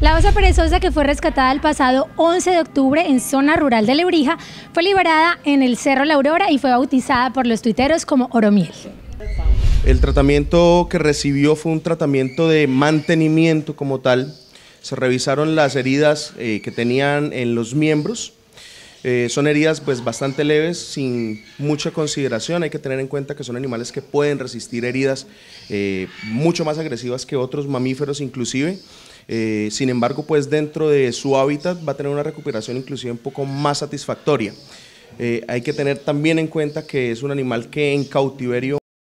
La osa perezosa que fue rescatada el pasado 11 de octubre en zona rural de Lebrija fue liberada en el Cerro La Aurora y fue bautizada por los tuiteros como Oromiel. El tratamiento que recibió fue un tratamiento de mantenimiento como tal. Se revisaron las heridas eh, que tenían en los miembros, eh, son heridas pues bastante leves, sin mucha consideración. Hay que tener en cuenta que son animales que pueden resistir heridas eh, mucho más agresivas que otros mamíferos inclusive. Eh, sin embargo, pues dentro de su hábitat va a tener una recuperación inclusive un poco más satisfactoria. hay que tener también en cuenta que es un animal que en cautiverio